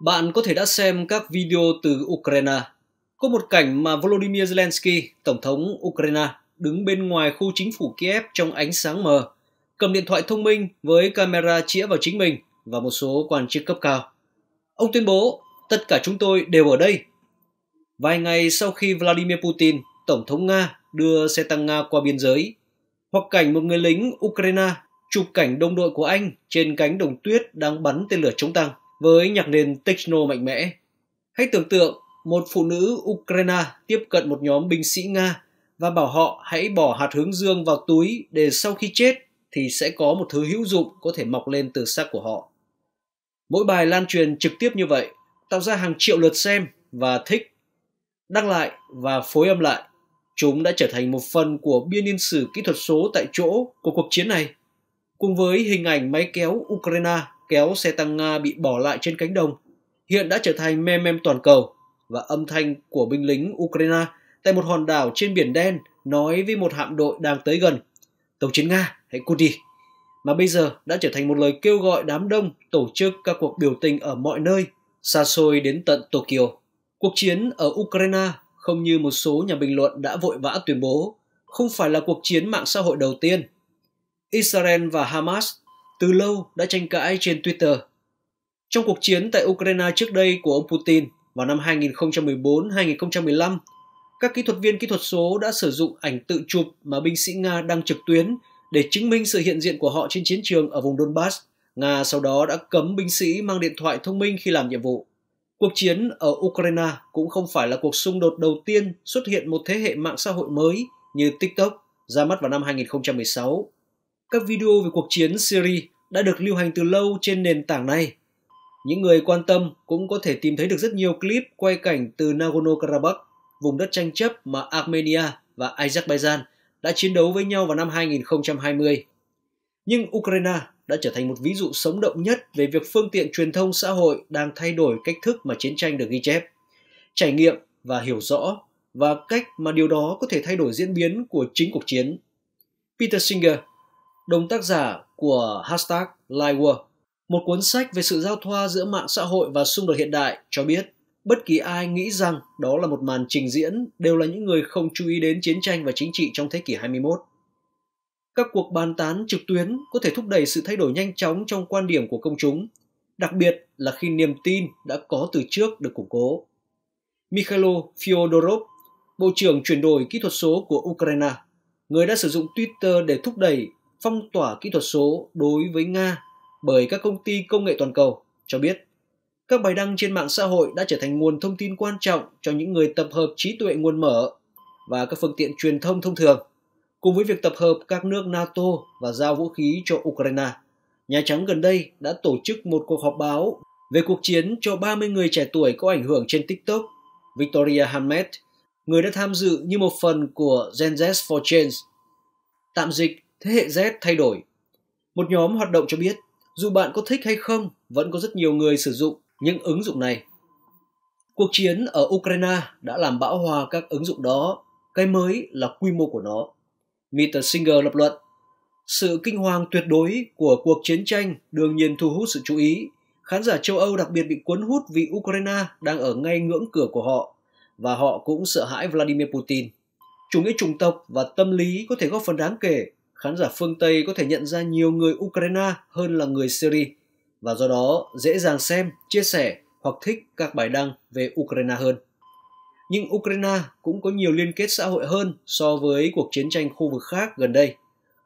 Bạn có thể đã xem các video từ Ukraine. Có một cảnh mà Volodymyr Zelensky, Tổng thống Ukraine, đứng bên ngoài khu chính phủ Kiev trong ánh sáng mờ, cầm điện thoại thông minh với camera chĩa vào chính mình và một số quan chức cấp cao. Ông tuyên bố, tất cả chúng tôi đều ở đây. Vài ngày sau khi Vladimir Putin, Tổng thống Nga, đưa xe tăng Nga qua biên giới, hoặc cảnh một người lính Ukraine chụp cảnh đồng đội của anh trên cánh đồng tuyết đang bắn tên lửa chống tăng với nhạc nền techno mạnh mẽ. Hãy tưởng tượng một phụ nữ Ukraine tiếp cận một nhóm binh sĩ Nga và bảo họ hãy bỏ hạt hướng dương vào túi để sau khi chết thì sẽ có một thứ hữu dụng có thể mọc lên từ xác của họ. Mỗi bài lan truyền trực tiếp như vậy tạo ra hàng triệu lượt xem và thích, đăng lại và phối âm lại. Chúng đã trở thành một phần của biên niên sử kỹ thuật số tại chỗ của cuộc chiến này, cùng với hình ảnh máy kéo Ukraine kéo xe tăng Nga bị bỏ lại trên cánh đồng, hiện đã trở thành mem mem toàn cầu và âm thanh của binh lính Ukraine tại một hòn đảo trên biển đen nói với một hạm đội đang tới gần. Tàu chiến Nga, hãy cút đi. Mà bây giờ đã trở thành một lời kêu gọi đám đông tổ chức các cuộc biểu tình ở mọi nơi, xa xôi đến tận Tokyo. Cuộc chiến ở Ukraine không như một số nhà bình luận đã vội vã tuyên bố, không phải là cuộc chiến mạng xã hội đầu tiên. Israel và Hamas từ lâu đã tranh cãi trên Twitter. Trong cuộc chiến tại Ukraine trước đây của ông Putin vào năm 2014-2015, các kỹ thuật viên kỹ thuật số đã sử dụng ảnh tự chụp mà binh sĩ Nga đang trực tuyến để chứng minh sự hiện diện của họ trên chiến trường ở vùng Donbass. Nga sau đó đã cấm binh sĩ mang điện thoại thông minh khi làm nhiệm vụ. Cuộc chiến ở Ukraine cũng không phải là cuộc xung đột đầu tiên xuất hiện một thế hệ mạng xã hội mới như TikTok ra mắt vào năm 2016 các video về cuộc chiến Syria đã được lưu hành từ lâu trên nền tảng này. Những người quan tâm cũng có thể tìm thấy được rất nhiều clip quay cảnh từ Nagorno-Karabakh, vùng đất tranh chấp mà Armenia và Azerbaijan đã chiến đấu với nhau vào năm 2020. Nhưng Ukraine đã trở thành một ví dụ sống động nhất về việc phương tiện truyền thông xã hội đang thay đổi cách thức mà chiến tranh được ghi chép, trải nghiệm và hiểu rõ và cách mà điều đó có thể thay đổi diễn biến của chính cuộc chiến. Peter Singer, đồng tác giả của hashtag Lightwork, một cuốn sách về sự giao thoa giữa mạng xã hội và xung đột hiện đại cho biết bất kỳ ai nghĩ rằng đó là một màn trình diễn đều là những người không chú ý đến chiến tranh và chính trị trong thế kỷ 21. Các cuộc bàn tán trực tuyến có thể thúc đẩy sự thay đổi nhanh chóng trong quan điểm của công chúng, đặc biệt là khi niềm tin đã có từ trước được củng cố. Mikhailo Fyodorov, Bộ trưởng chuyển đổi kỹ thuật số của Ukraine, người đã sử dụng Twitter để thúc đẩy phong tỏa kỹ thuật số đối với Nga bởi các công ty công nghệ toàn cầu, cho biết các bài đăng trên mạng xã hội đã trở thành nguồn thông tin quan trọng cho những người tập hợp trí tuệ nguồn mở và các phương tiện truyền thông thông thường, cùng với việc tập hợp các nước NATO và giao vũ khí cho Ukraine. Nhà Trắng gần đây đã tổ chức một cuộc họp báo về cuộc chiến cho 30 người trẻ tuổi có ảnh hưởng trên TikTok. Victoria Hammett, người đã tham dự như một phần của Gen Z for Change. Tạm dịch thế hệ Z thay đổi. Một nhóm hoạt động cho biết, dù bạn có thích hay không, vẫn có rất nhiều người sử dụng những ứng dụng này. Cuộc chiến ở Ukraine đã làm bão hòa các ứng dụng đó, cái mới là quy mô của nó. Mr. Singer lập luận, sự kinh hoàng tuyệt đối của cuộc chiến tranh đương nhiên thu hút sự chú ý. Khán giả châu Âu đặc biệt bị cuốn hút vì Ukraine đang ở ngay ngưỡng cửa của họ và họ cũng sợ hãi Vladimir Putin. Chủ nghĩa chủng tộc và tâm lý có thể góp phần đáng kể khán giả phương Tây có thể nhận ra nhiều người Ukraine hơn là người Syria và do đó dễ dàng xem, chia sẻ hoặc thích các bài đăng về Ukraine hơn. Nhưng Ukraine cũng có nhiều liên kết xã hội hơn so với cuộc chiến tranh khu vực khác gần đây.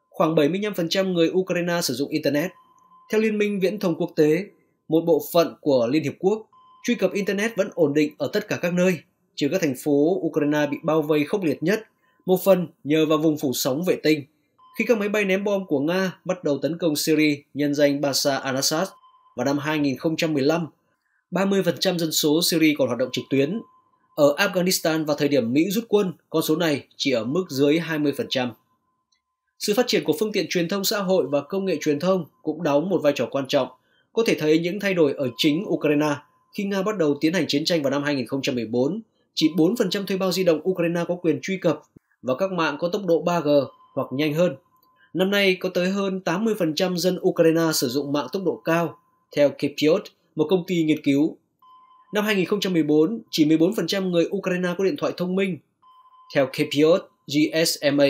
Khoảng 75% người Ukraine sử dụng Internet. Theo Liên minh Viễn thông Quốc tế, một bộ phận của Liên Hiệp Quốc, truy cập Internet vẫn ổn định ở tất cả các nơi, trừ các thành phố Ukraine bị bao vây khốc liệt nhất, một phần nhờ vào vùng phủ sóng vệ tinh khi các máy bay ném bom của Nga bắt đầu tấn công Syria nhân danh Bashar al-Assad vào năm 2015. 30% dân số Syria còn hoạt động trực tuyến. Ở Afghanistan vào thời điểm Mỹ rút quân, con số này chỉ ở mức dưới 20%. Sự phát triển của phương tiện truyền thông xã hội và công nghệ truyền thông cũng đóng một vai trò quan trọng. Có thể thấy những thay đổi ở chính Ukraine khi Nga bắt đầu tiến hành chiến tranh vào năm 2014, chỉ 4% thuê bao di động Ukraine có quyền truy cập vào các mạng có tốc độ 3G hoặc nhanh hơn. Năm nay có tới hơn 80% dân Ukraine sử dụng mạng tốc độ cao, theo Kepiot, một công ty nghiên cứu. Năm 2014, chỉ 14% người Ukraine có điện thoại thông minh. Theo Kepiot GSMA,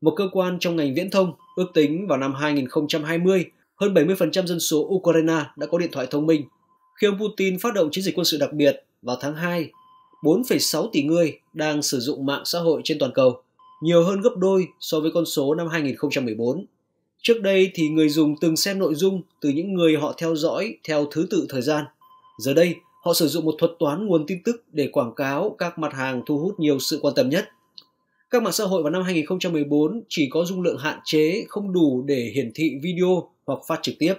một cơ quan trong ngành viễn thông, ước tính vào năm 2020, hơn 70% dân số Ukraine đã có điện thoại thông minh. Khi ông Putin phát động chiến dịch quân sự đặc biệt vào tháng 2, 4,6 tỷ người đang sử dụng mạng xã hội trên toàn cầu nhiều hơn gấp đôi so với con số năm 2014. Trước đây thì người dùng từng xem nội dung từ những người họ theo dõi theo thứ tự thời gian. Giờ đây, họ sử dụng một thuật toán nguồn tin tức để quảng cáo các mặt hàng thu hút nhiều sự quan tâm nhất. Các mạng xã hội vào năm 2014 chỉ có dung lượng hạn chế không đủ để hiển thị video hoặc phát trực tiếp.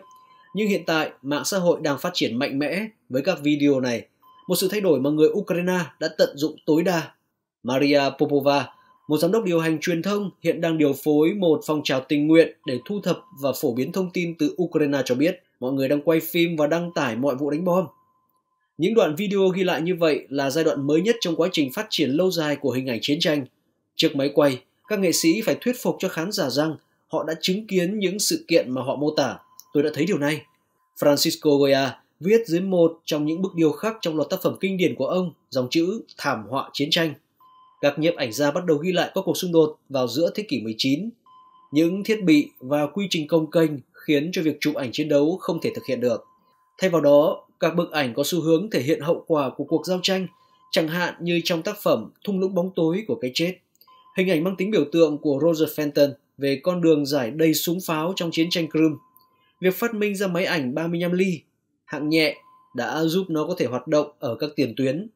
Nhưng hiện tại, mạng xã hội đang phát triển mạnh mẽ với các video này, một sự thay đổi mà người Ukraine đã tận dụng tối đa. Maria Popova, một giám đốc điều hành truyền thông hiện đang điều phối một phong trào tình nguyện để thu thập và phổ biến thông tin từ Ukraine cho biết mọi người đang quay phim và đăng tải mọi vụ đánh bom. Những đoạn video ghi lại như vậy là giai đoạn mới nhất trong quá trình phát triển lâu dài của hình ảnh chiến tranh. Trước máy quay, các nghệ sĩ phải thuyết phục cho khán giả rằng họ đã chứng kiến những sự kiện mà họ mô tả. Tôi đã thấy điều này. Francisco Goya viết dưới một trong những bức điêu khắc trong loạt tác phẩm kinh điển của ông dòng chữ Thảm họa chiến tranh các nhiếp ảnh gia bắt đầu ghi lại các cuộc xung đột vào giữa thế kỷ 19. Những thiết bị và quy trình công kênh khiến cho việc chụp ảnh chiến đấu không thể thực hiện được. Thay vào đó, các bức ảnh có xu hướng thể hiện hậu quả của cuộc giao tranh, chẳng hạn như trong tác phẩm Thung lũng bóng tối của cái chết. Hình ảnh mang tính biểu tượng của Roger Fenton về con đường giải đầy súng pháo trong chiến tranh Crimea. Việc phát minh ra máy ảnh 35 ly, hạng nhẹ, đã giúp nó có thể hoạt động ở các tiền tuyến.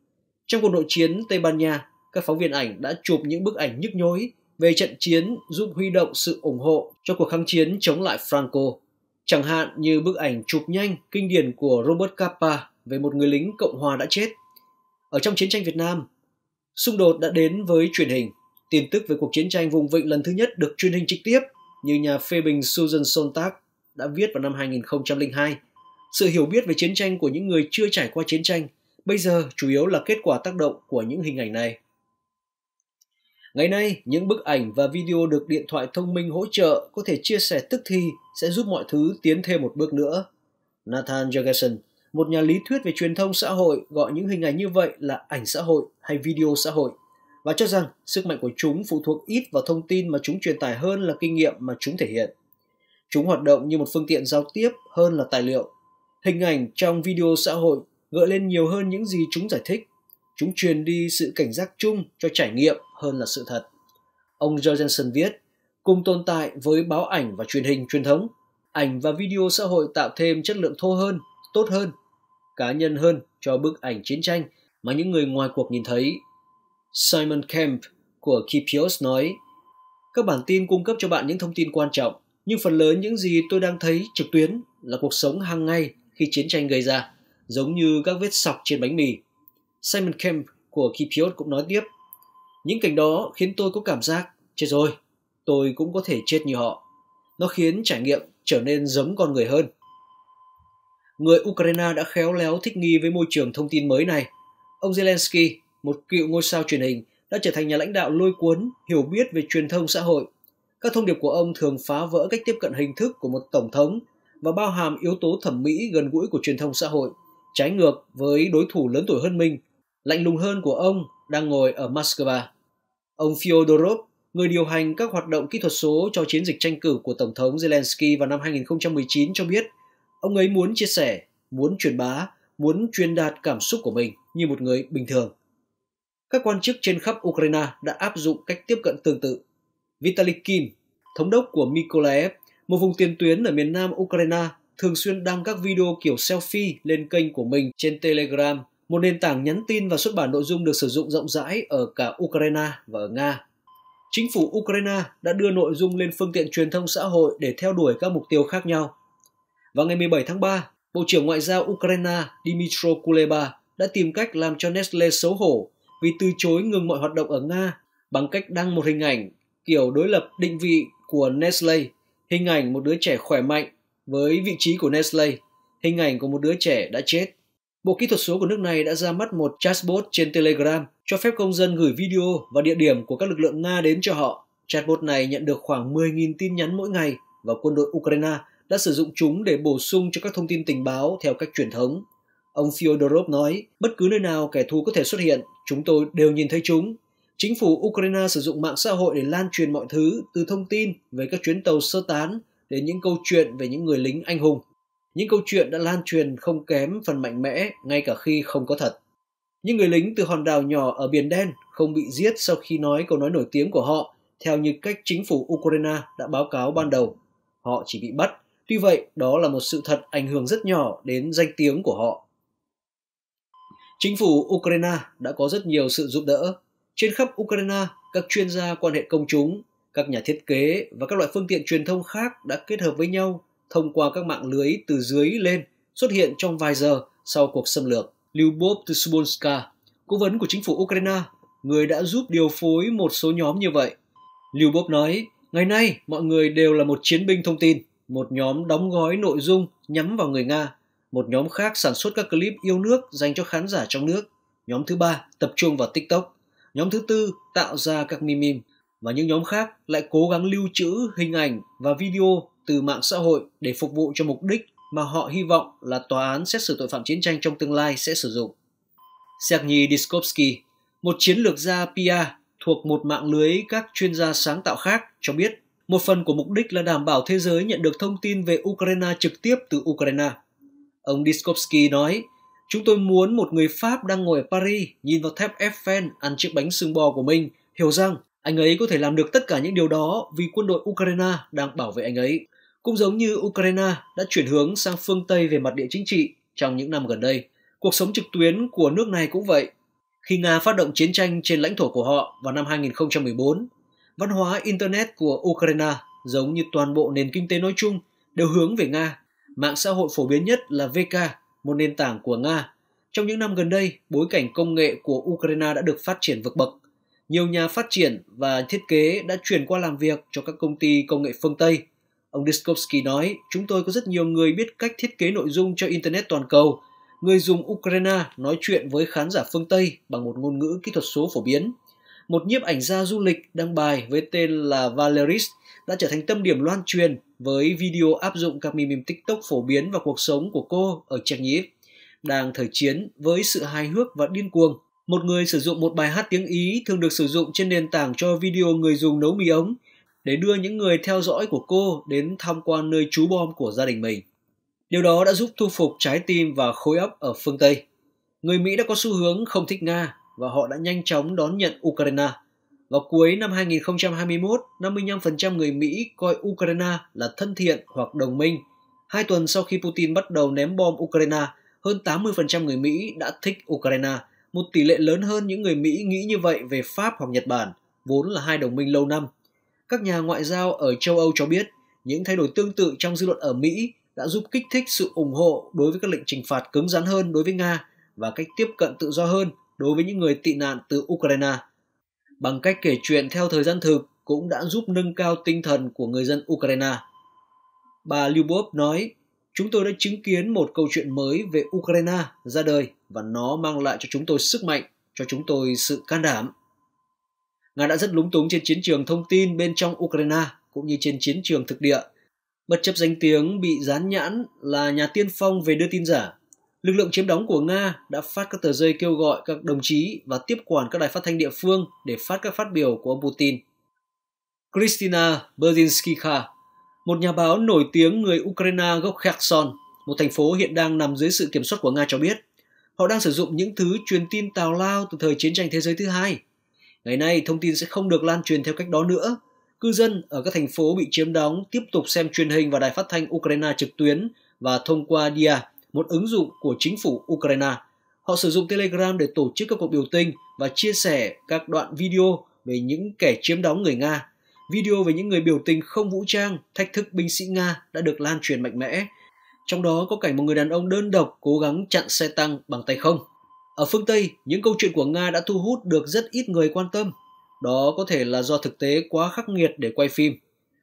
Trong cuộc nội chiến Tây Ban Nha các phóng viên ảnh đã chụp những bức ảnh nhức nhối về trận chiến giúp huy động sự ủng hộ cho cuộc kháng chiến chống lại Franco. Chẳng hạn như bức ảnh chụp nhanh kinh điển của Robert Capa về một người lính Cộng hòa đã chết. Ở trong chiến tranh Việt Nam, xung đột đã đến với truyền hình. Tin tức về cuộc chiến tranh vùng vịnh lần thứ nhất được truyền hình trực tiếp như nhà phê bình Susan Sontag đã viết vào năm 2002. Sự hiểu biết về chiến tranh của những người chưa trải qua chiến tranh bây giờ chủ yếu là kết quả tác động của những hình ảnh này. Ngày nay, những bức ảnh và video được điện thoại thông minh hỗ trợ có thể chia sẻ tức thì sẽ giúp mọi thứ tiến thêm một bước nữa. Nathan Jorgensen, một nhà lý thuyết về truyền thông xã hội gọi những hình ảnh như vậy là ảnh xã hội hay video xã hội và cho rằng sức mạnh của chúng phụ thuộc ít vào thông tin mà chúng truyền tải hơn là kinh nghiệm mà chúng thể hiện. Chúng hoạt động như một phương tiện giao tiếp hơn là tài liệu. Hình ảnh trong video xã hội gợi lên nhiều hơn những gì chúng giải thích Chúng truyền đi sự cảnh giác chung cho trải nghiệm hơn là sự thật. Ông Jorgensen viết, cùng tồn tại với báo ảnh và truyền hình truyền thống, ảnh và video xã hội tạo thêm chất lượng thô hơn, tốt hơn, cá nhân hơn cho bức ảnh chiến tranh mà những người ngoài cuộc nhìn thấy. Simon Kemp của Kipios nói, các bản tin cung cấp cho bạn những thông tin quan trọng, nhưng phần lớn những gì tôi đang thấy trực tuyến là cuộc sống hàng ngày khi chiến tranh gây ra, giống như các vết sọc trên bánh mì Simon Kemp của Kipiot cũng nói tiếp, những cảnh đó khiến tôi có cảm giác, chết rồi, tôi cũng có thể chết như họ. Nó khiến trải nghiệm trở nên giống con người hơn. Người Ukraine đã khéo léo thích nghi với môi trường thông tin mới này. Ông Zelensky, một cựu ngôi sao truyền hình, đã trở thành nhà lãnh đạo lôi cuốn, hiểu biết về truyền thông xã hội. Các thông điệp của ông thường phá vỡ cách tiếp cận hình thức của một tổng thống và bao hàm yếu tố thẩm mỹ gần gũi của truyền thông xã hội, trái ngược với đối thủ lớn tuổi hơn mình – lạnh lùng hơn của ông đang ngồi ở Moscow. Ông Fyodorov, người điều hành các hoạt động kỹ thuật số cho chiến dịch tranh cử của Tổng thống Zelensky vào năm 2019 cho biết, ông ấy muốn chia sẻ, muốn truyền bá, muốn truyền đạt cảm xúc của mình như một người bình thường. Các quan chức trên khắp Ukraine đã áp dụng cách tiếp cận tương tự. Vitaly Kim, thống đốc của Mykolaiv, một vùng tiền tuyến ở miền nam Ukraine, thường xuyên đăng các video kiểu selfie lên kênh của mình trên Telegram một nền tảng nhắn tin và xuất bản nội dung được sử dụng rộng rãi ở cả Ukraine và ở Nga. Chính phủ Ukraine đã đưa nội dung lên phương tiện truyền thông xã hội để theo đuổi các mục tiêu khác nhau. Vào ngày 17 tháng 3, Bộ trưởng Ngoại giao Ukraine Dmytro Kuleba đã tìm cách làm cho Nestle xấu hổ vì từ chối ngừng mọi hoạt động ở Nga bằng cách đăng một hình ảnh kiểu đối lập định vị của Nestle, hình ảnh một đứa trẻ khỏe mạnh với vị trí của Nestle, hình ảnh của một đứa trẻ đã chết. Bộ kỹ thuật số của nước này đã ra mắt một chatbot trên Telegram cho phép công dân gửi video và địa điểm của các lực lượng Nga đến cho họ. Chatbot này nhận được khoảng 10.000 tin nhắn mỗi ngày và quân đội Ukraine đã sử dụng chúng để bổ sung cho các thông tin tình báo theo cách truyền thống. Ông Fyodorov nói, bất cứ nơi nào kẻ thù có thể xuất hiện, chúng tôi đều nhìn thấy chúng. Chính phủ Ukraine sử dụng mạng xã hội để lan truyền mọi thứ, từ thông tin về các chuyến tàu sơ tán đến những câu chuyện về những người lính anh hùng. Những câu chuyện đã lan truyền không kém phần mạnh mẽ ngay cả khi không có thật. Những người lính từ hòn đảo nhỏ ở Biển Đen không bị giết sau khi nói câu nói nổi tiếng của họ, theo như cách chính phủ Ukraine đã báo cáo ban đầu. Họ chỉ bị bắt, tuy vậy đó là một sự thật ảnh hưởng rất nhỏ đến danh tiếng của họ. Chính phủ Ukraine đã có rất nhiều sự giúp đỡ. Trên khắp Ukraine, các chuyên gia quan hệ công chúng, các nhà thiết kế và các loại phương tiện truyền thông khác đã kết hợp với nhau thông qua các mạng lưới từ dưới lên xuất hiện trong vài giờ sau cuộc xâm lược. Lyubov Tsubonska, cố vấn của chính phủ Ukraine, người đã giúp điều phối một số nhóm như vậy. Lyubov nói, ngày nay mọi người đều là một chiến binh thông tin, một nhóm đóng gói nội dung nhắm vào người Nga, một nhóm khác sản xuất các clip yêu nước dành cho khán giả trong nước, nhóm thứ ba tập trung vào TikTok, nhóm thứ tư tạo ra các meme và những nhóm khác lại cố gắng lưu trữ hình ảnh và video từ mạng xã hội để phục vụ cho mục đích mà họ hy vọng là tòa án xét xử tội phạm chiến tranh trong tương lai sẽ sử dụng. Sergei Diskovsky, một chiến lược gia PR thuộc một mạng lưới các chuyên gia sáng tạo khác cho biết một phần của mục đích là đảm bảo thế giới nhận được thông tin về Ukraine trực tiếp từ Ukraine. Ông Diskovsky nói, Chúng tôi muốn một người Pháp đang ngồi ở Paris nhìn vào thép Eiffel ăn chiếc bánh xương bò của mình, hiểu rằng anh ấy có thể làm được tất cả những điều đó vì quân đội Ukraine đang bảo vệ anh ấy. Cũng giống như Ukraine đã chuyển hướng sang phương Tây về mặt địa chính trị trong những năm gần đây, cuộc sống trực tuyến của nước này cũng vậy. Khi Nga phát động chiến tranh trên lãnh thổ của họ vào năm 2014, văn hóa Internet của Ukraine giống như toàn bộ nền kinh tế nói chung đều hướng về Nga. Mạng xã hội phổ biến nhất là VK, một nền tảng của Nga. Trong những năm gần đây, bối cảnh công nghệ của Ukraine đã được phát triển vượt bậc. Nhiều nhà phát triển và thiết kế đã chuyển qua làm việc cho các công ty công nghệ phương Tây – Ông Diskovsky nói, chúng tôi có rất nhiều người biết cách thiết kế nội dung cho Internet toàn cầu. Người dùng Ukraine nói chuyện với khán giả phương Tây bằng một ngôn ngữ kỹ thuật số phổ biến. Một nhiếp ảnh gia du lịch đăng bài với tên là Valeris đã trở thành tâm điểm loan truyền với video áp dụng các meme TikTok phổ biến vào cuộc sống của cô ở Nhĩ. Đang thời chiến với sự hài hước và điên cuồng, một người sử dụng một bài hát tiếng Ý thường được sử dụng trên nền tảng cho video người dùng nấu mì ống để đưa những người theo dõi của cô đến tham quan nơi trú bom của gia đình mình. Điều đó đã giúp thu phục trái tim và khối ấp ở phương Tây. Người Mỹ đã có xu hướng không thích Nga và họ đã nhanh chóng đón nhận Ukraine. Vào cuối năm 2021, 55% người Mỹ coi Ukraine là thân thiện hoặc đồng minh. Hai tuần sau khi Putin bắt đầu ném bom Ukraine, hơn 80% người Mỹ đã thích Ukraine, một tỷ lệ lớn hơn những người Mỹ nghĩ như vậy về Pháp hoặc Nhật Bản, vốn là hai đồng minh lâu năm các nhà ngoại giao ở châu Âu cho biết những thay đổi tương tự trong dư luận ở Mỹ đã giúp kích thích sự ủng hộ đối với các lệnh trừng phạt cứng rắn hơn đối với Nga và cách tiếp cận tự do hơn đối với những người tị nạn từ Ukraine. Bằng cách kể chuyện theo thời gian thực cũng đã giúp nâng cao tinh thần của người dân Ukraine. Bà Lyubov nói, chúng tôi đã chứng kiến một câu chuyện mới về Ukraine ra đời và nó mang lại cho chúng tôi sức mạnh, cho chúng tôi sự can đảm. Nga đã rất lúng túng trên chiến trường thông tin bên trong Ukraine cũng như trên chiến trường thực địa. Bất chấp danh tiếng bị dán nhãn là nhà tiên phong về đưa tin giả, lực lượng chiếm đóng của Nga đã phát các tờ rơi kêu gọi các đồng chí và tiếp quản các đài phát thanh địa phương để phát các phát biểu của ông Putin. Kristina Berzinskika, một nhà báo nổi tiếng người Ukraine gốc Kherson, một thành phố hiện đang nằm dưới sự kiểm soát của Nga cho biết, họ đang sử dụng những thứ truyền tin tào lao từ thời chiến tranh thế giới thứ hai – Ngày nay, thông tin sẽ không được lan truyền theo cách đó nữa. Cư dân ở các thành phố bị chiếm đóng tiếp tục xem truyền hình và đài phát thanh Ukraine trực tuyến và thông qua DIA, một ứng dụng của chính phủ Ukraine. Họ sử dụng Telegram để tổ chức các cuộc biểu tình và chia sẻ các đoạn video về những kẻ chiếm đóng người Nga. Video về những người biểu tình không vũ trang, thách thức binh sĩ Nga đã được lan truyền mạnh mẽ. Trong đó có cảnh một người đàn ông đơn độc cố gắng chặn xe tăng bằng tay không. Ở phương Tây, những câu chuyện của Nga đã thu hút được rất ít người quan tâm. Đó có thể là do thực tế quá khắc nghiệt để quay phim.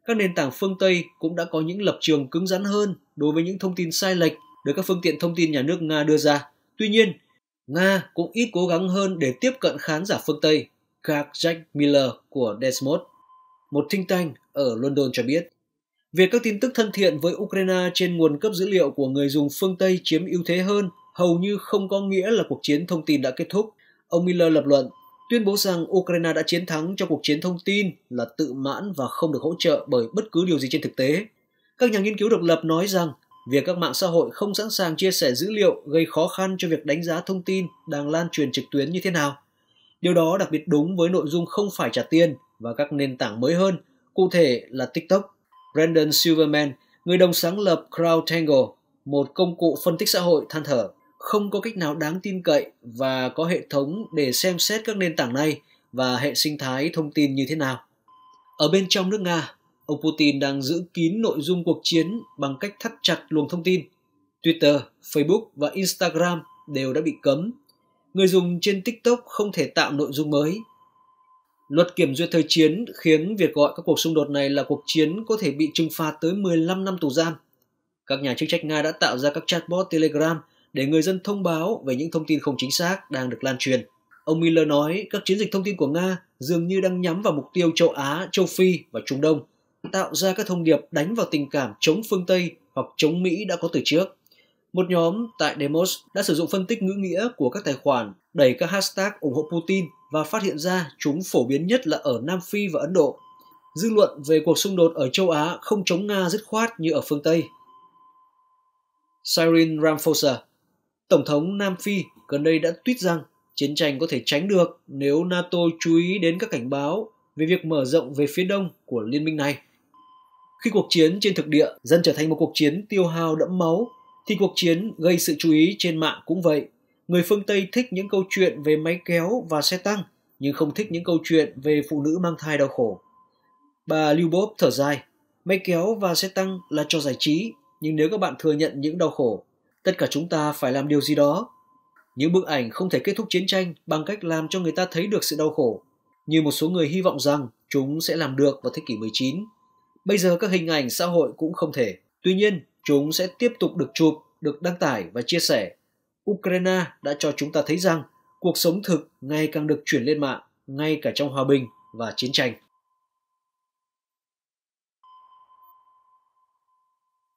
Các nền tảng phương Tây cũng đã có những lập trường cứng rắn hơn đối với những thông tin sai lệch được các phương tiện thông tin nhà nước Nga đưa ra. Tuy nhiên, Nga cũng ít cố gắng hơn để tiếp cận khán giả phương Tây, Gag Jack Miller của desmos một think tank ở London cho biết. Việc các tin tức thân thiện với Ukraine trên nguồn cấp dữ liệu của người dùng phương Tây chiếm ưu thế hơn hầu như không có nghĩa là cuộc chiến thông tin đã kết thúc. Ông Miller lập luận, tuyên bố rằng Ukraine đã chiến thắng trong cuộc chiến thông tin là tự mãn và không được hỗ trợ bởi bất cứ điều gì trên thực tế. Các nhà nghiên cứu độc lập nói rằng việc các mạng xã hội không sẵn sàng chia sẻ dữ liệu gây khó khăn cho việc đánh giá thông tin đang lan truyền trực tuyến như thế nào. Điều đó đặc biệt đúng với nội dung không phải trả tiền và các nền tảng mới hơn, cụ thể là TikTok. Brandon Silverman, người đồng sáng lập CrowdTangle, một công cụ phân tích xã hội than thở không có cách nào đáng tin cậy và có hệ thống để xem xét các nền tảng này và hệ sinh thái thông tin như thế nào. Ở bên trong nước Nga, ông Putin đang giữ kín nội dung cuộc chiến bằng cách thắt chặt luồng thông tin. Twitter, Facebook và Instagram đều đã bị cấm. Người dùng trên TikTok không thể tạo nội dung mới. Luật kiểm duyệt thời chiến khiến việc gọi các cuộc xung đột này là cuộc chiến có thể bị trừng phạt tới 15 năm tù giam. Các nhà chức trách Nga đã tạo ra các chatbot Telegram để người dân thông báo về những thông tin không chính xác đang được lan truyền. Ông Miller nói các chiến dịch thông tin của Nga dường như đang nhắm vào mục tiêu châu Á, châu Phi và Trung Đông, tạo ra các thông điệp đánh vào tình cảm chống phương Tây hoặc chống Mỹ đã có từ trước. Một nhóm tại Demos đã sử dụng phân tích ngữ nghĩa của các tài khoản, đẩy các hashtag ủng hộ Putin và phát hiện ra chúng phổ biến nhất là ở Nam Phi và Ấn Độ. Dư luận về cuộc xung đột ở châu Á không chống Nga dứt khoát như ở phương Tây. Cyril Ramaphosa Tổng thống Nam Phi gần đây đã tuyết rằng chiến tranh có thể tránh được nếu NATO chú ý đến các cảnh báo về việc mở rộng về phía đông của liên minh này. Khi cuộc chiến trên thực địa dần trở thành một cuộc chiến tiêu hao đẫm máu, thì cuộc chiến gây sự chú ý trên mạng cũng vậy. Người phương Tây thích những câu chuyện về máy kéo và xe tăng, nhưng không thích những câu chuyện về phụ nữ mang thai đau khổ. Bà Lưu Bốp thở dài, máy kéo và xe tăng là cho giải trí, nhưng nếu các bạn thừa nhận những đau khổ, tất cả chúng ta phải làm điều gì đó. Những bức ảnh không thể kết thúc chiến tranh bằng cách làm cho người ta thấy được sự đau khổ, như một số người hy vọng rằng chúng sẽ làm được vào thế kỷ 19. Bây giờ các hình ảnh xã hội cũng không thể. Tuy nhiên, chúng sẽ tiếp tục được chụp, được đăng tải và chia sẻ. Ukraine đã cho chúng ta thấy rằng cuộc sống thực ngày càng được chuyển lên mạng, ngay cả trong hòa bình và chiến tranh.